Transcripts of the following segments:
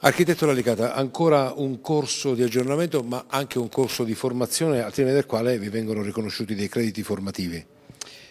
Architetto Lalicata, ancora un corso di aggiornamento ma anche un corso di formazione al termine del quale vi vengono riconosciuti dei crediti formativi.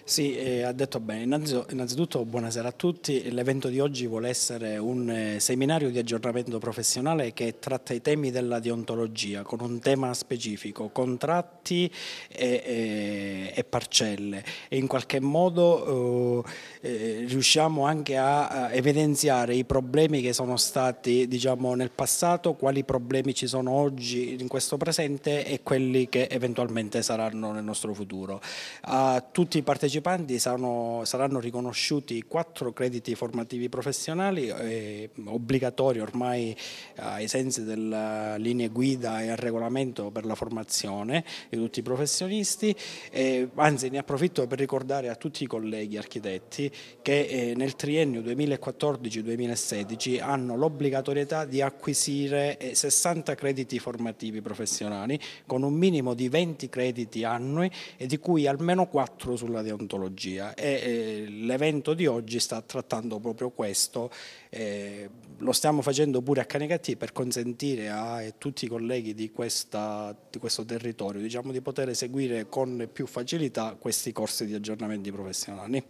Sì, eh, ha detto bene. Innanzitutto buonasera a tutti. L'evento di oggi vuole essere un eh, seminario di aggiornamento professionale che tratta i temi della deontologia con un tema specifico, contratti e, e, e parcelle. E in qualche modo eh, eh riusciamo anche a, a, evidenziare i problemi che sono stati diciamo, nel passato, quali problemi ci sono oggi in questo presente e quelli che eventualmente saranno nel nostro futuro. A tutti i partecipanti partecipanti saranno, saranno riconosciuti quattro crediti formativi professionali eh, obbligatori ormai eh, ai sensi della linea guida e al regolamento per la formazione di tutti i professionisti, eh, anzi ne approfitto per ricordare a tutti i colleghi architetti che eh, nel triennio 2014-2016 hanno l'obbligatorietà di acquisire 60 eh, crediti formativi professionali con un minimo di 20 crediti annui e di cui almeno 4 sulla deontologia deontologia e eh, l'evento di oggi sta trattando proprio questo, eh, lo stiamo facendo pure a Canegatti per consentire a tutti i colleghi di, questa, di questo territorio diciamo, di poter seguire con più facilità questi corsi di aggiornamenti professionali.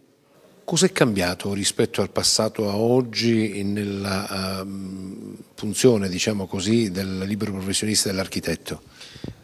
Cos'è cambiato rispetto al passato a oggi nella um, funzione diciamo così, del libero professionista e dell'architetto?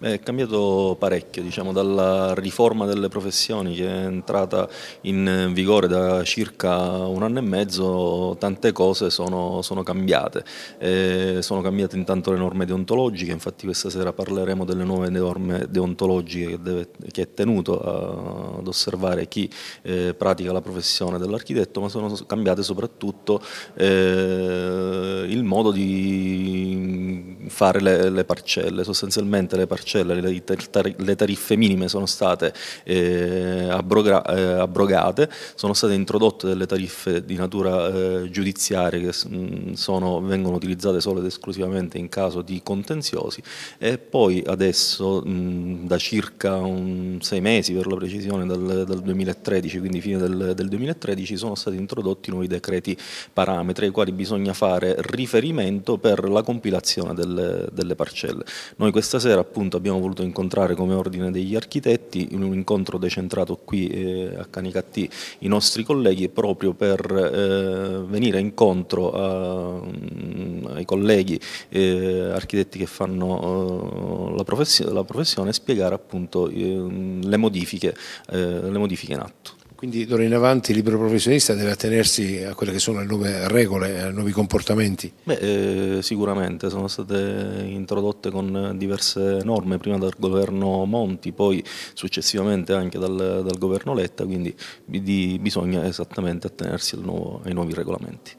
Beh, è cambiato parecchio, diciamo, dalla riforma delle professioni che è entrata in vigore da circa un anno e mezzo, tante cose sono, sono cambiate. Eh, sono cambiate intanto le norme deontologiche, infatti questa sera parleremo delle nuove norme deontologiche che, deve, che è tenuto a, ad osservare chi eh, pratica la professione dell'architetto, ma sono cambiate soprattutto eh, il modo di fare le, le parcelle, sostanzialmente le parcelle, le, tar- le tariffe minime sono state eh, abrogra- eh, abrogate, sono state introdotte delle tariffe di natura eh, giudiziaria che mm, sono, vengono utilizzate solo ed esclusivamente in caso di contenziosi e poi adesso mh, mm, da circa un, sei mesi per la precisione dal, dal 2013, quindi fine del, del 2013, sono stati introdotti nuovi decreti parametri ai quali bisogna fare riferimento per la compilazione delle delle, delle parcelle. Noi questa sera appunto abbiamo voluto incontrare come ordine degli architetti in un incontro decentrato qui eh, a Canicattì i nostri colleghi proprio per eh, venire incontro a, mm, ai colleghi eh, architetti che fanno eh, la, professione, la professione e spiegare appunto mm, le modifiche, eh, le modifiche in atto. Quindi d'ora in avanti il libero professionista deve attenersi a quelle che sono le nuove regole, ai eh, nuovi comportamenti? Beh, eh, sicuramente sono state introdotte con diverse norme, prima dal governo Monti, poi successivamente anche dal, dal governo Letta, quindi di, bisogna esattamente attenersi nuovo, ai nuovi regolamenti.